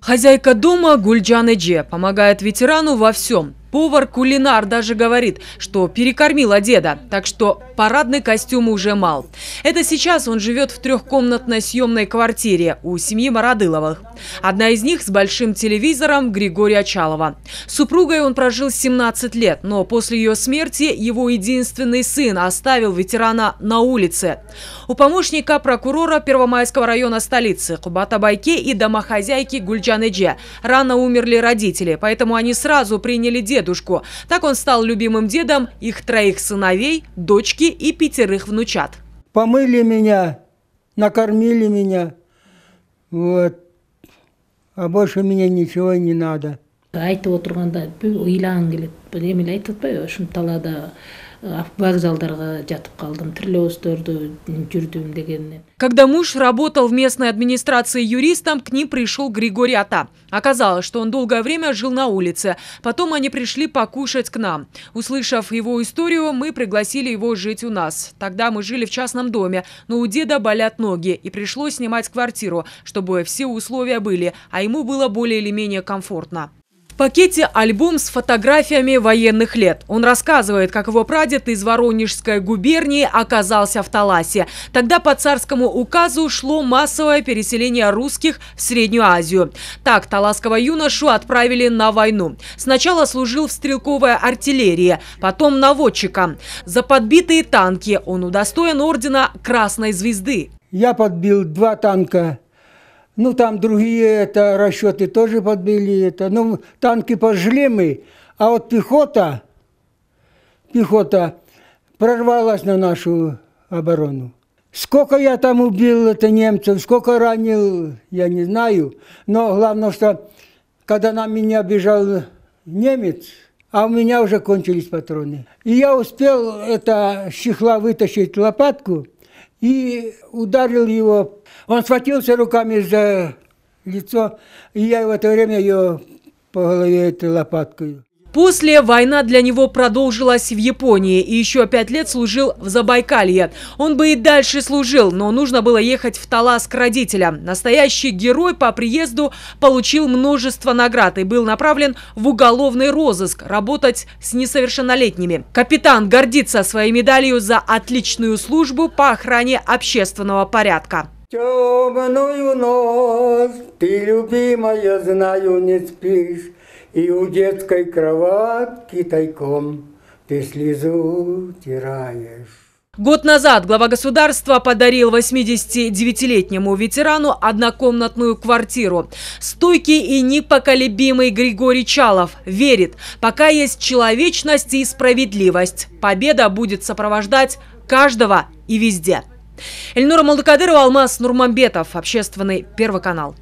Хозяйка дома Гульджан Эдже помогает ветерану во всем. Повар-кулинар даже говорит, что перекормила деда, так что парадный костюм уже мал. Это сейчас он живет в трехкомнатной съемной квартире у семьи Мародыловых. Одна из них с большим телевизором Григория Чалова. супругой он прожил 17 лет, но после ее смерти его единственный сын оставил ветерана на улице. У помощника прокурора Первомайского района столицы Кубата Байке и домохозяйки Гульджан Эдже рано умерли родители, поэтому они сразу приняли деда дедушку. Так он стал любимым дедом их троих сыновей, дочки и пятерых внучат. Помыли меня, накормили меня, вот. А больше мне ничего не надо айтып отырғанда ыйлағың келеді эмеле айтып атпайбы ушинтип далада а, вокзалдарға жатып қалдым троллейбустерді жүрдім дегеннен когда муж работал в местной администрации юристом к ним пришел григорий ата оказалось что он долгое время жил на улице потом они пришли покушать к нам услышав его историю мы пригласили его жить у нас тогда мы жили в частном доме но у деда болят ноги и пришлось снимать квартиру чтобы все условия были а ему было более или менее комфортно пакете альбом с фотографиями военных лет. Он рассказывает, как его прадед из Воронежской губернии оказался в Таласе. Тогда по царскому указу шло массовое переселение русских в Среднюю Азию. Так таласского юношу отправили на войну. Сначала служил в стрелковой артиллерии, потом наводчиком. За подбитые танки он удостоен ордена Красной Звезды. Я подбил два танка ну, там другие это расчеты тоже подбили. Это. Ну, танки пожгли мы, а вот пехота, пехота прорвалась на нашу оборону. Сколько я там убил это немцев, сколько ранил, я не знаю. Но главное, что когда на меня бежал немец, а у меня уже кончились патроны. И я успел это щехла вытащить лопатку и ударил его он схватился руками за лицо, и я в это время ее по голове этой лопаткой. После война для него продолжилась в Японии и еще пять лет служил в Забайкалье. Он бы и дальше служил, но нужно было ехать в Талас к родителям. Настоящий герой по приезду получил множество наград и был направлен в уголовный розыск работать с несовершеннолетними. Капитан гордится своей медалью за отличную службу по охране общественного порядка. Темную ночь ты, любимая, знаю, не спишь, И у детской кроватки тайком ты слезу тираешь. Год назад глава государства подарил 89-летнему ветерану однокомнатную квартиру. Стойкий и непоколебимый Григорий Чалов верит, пока есть человечность и справедливость, победа будет сопровождать каждого и везде. Эльнура Малдакадырова, Алмаз Нурмамбетов, Общественный Первый канал.